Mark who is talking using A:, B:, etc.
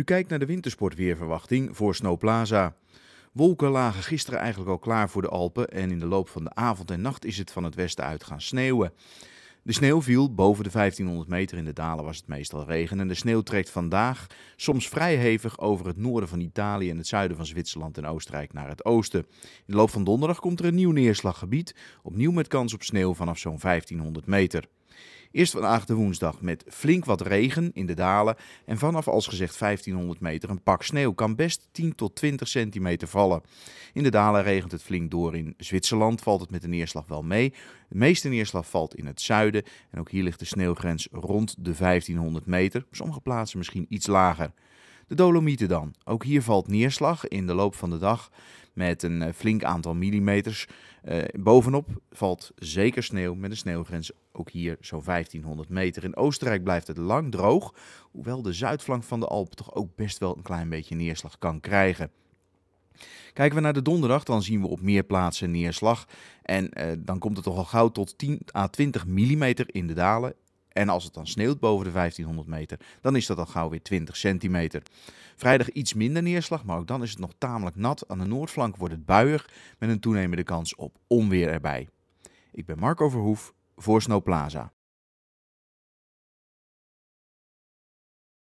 A: U kijkt naar de wintersportweerverwachting voor Plaza. Wolken lagen gisteren eigenlijk al klaar voor de Alpen en in de loop van de avond en nacht is het van het westen uit gaan sneeuwen. De sneeuw viel boven de 1500 meter in de dalen was het meestal regen en de sneeuw trekt vandaag soms vrij hevig over het noorden van Italië en het zuiden van Zwitserland en Oostenrijk naar het oosten. In de loop van donderdag komt er een nieuw neerslaggebied, opnieuw met kans op sneeuw vanaf zo'n 1500 meter. Eerst vandaag de woensdag met flink wat regen in de dalen en vanaf als gezegd 1500 meter een pak sneeuw kan best 10 tot 20 centimeter vallen. In de dalen regent het flink door in Zwitserland, valt het met de neerslag wel mee. De meeste neerslag valt in het zuiden en ook hier ligt de sneeuwgrens rond de 1500 meter, op sommige plaatsen misschien iets lager. De Dolomieten dan. Ook hier valt neerslag in de loop van de dag met een eh, flink aantal millimeters. Eh, bovenop valt zeker sneeuw met een sneeuwgrens ook hier zo'n 1500 meter. In Oostenrijk blijft het lang droog, hoewel de zuidflank van de Alpen toch ook best wel een klein beetje neerslag kan krijgen. Kijken we naar de donderdag, dan zien we op meer plaatsen neerslag. En eh, dan komt het toch al gauw tot 10 à 20 mm in de dalen. En als het dan sneeuwt boven de 1500 meter, dan is dat al gauw weer 20 centimeter. Vrijdag iets minder neerslag, maar ook dan is het nog tamelijk nat. Aan de noordflank wordt het buiig met een toenemende kans op onweer erbij. Ik ben Marco Verhoef voor Plaza.